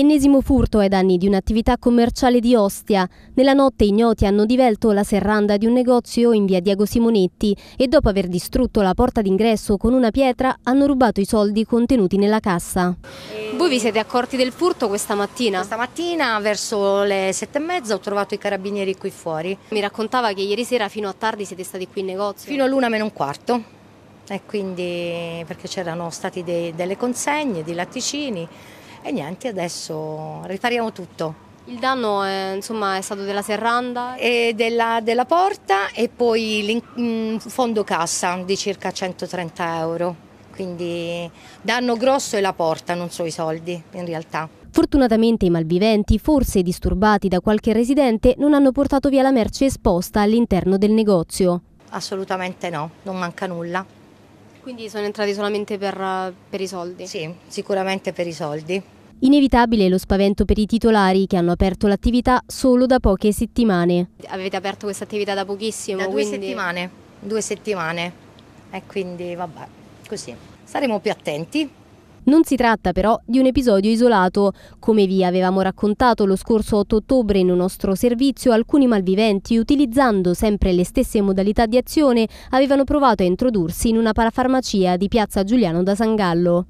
Ennesimo furto ai danni di un'attività commerciale di Ostia. Nella notte i gnoti hanno divelto la serranda di un negozio in via Diego Simonetti e dopo aver distrutto la porta d'ingresso con una pietra hanno rubato i soldi contenuti nella cassa. Voi vi siete accorti del furto questa mattina? Questa mattina verso le sette e mezza ho trovato i carabinieri qui fuori. Mi raccontava che ieri sera fino a tardi siete stati qui in negozio? Fino all'una meno un quarto. E quindi perché c'erano state delle consegne di latticini e niente, adesso ripariamo tutto. Il danno è, eh, insomma, è stato della serranda? E della, della porta e poi un mm, fondo cassa di circa 130 euro. Quindi danno grosso è la porta, non so i soldi in realtà. Fortunatamente i malviventi, forse disturbati da qualche residente, non hanno portato via la merce esposta all'interno del negozio. Assolutamente no, non manca nulla. Quindi sono entrati solamente per, per i soldi? Sì, sicuramente per i soldi. Inevitabile lo spavento per i titolari che hanno aperto l'attività solo da poche settimane. Avete aperto questa attività da pochissimo? Da due quindi... settimane, due settimane. E quindi vabbè, così. Saremo più attenti non si tratta però di un episodio isolato. Come vi avevamo raccontato lo scorso 8 ottobre in un nostro servizio, alcuni malviventi, utilizzando sempre le stesse modalità di azione, avevano provato a introdursi in una parafarmacia di piazza Giuliano da Sangallo.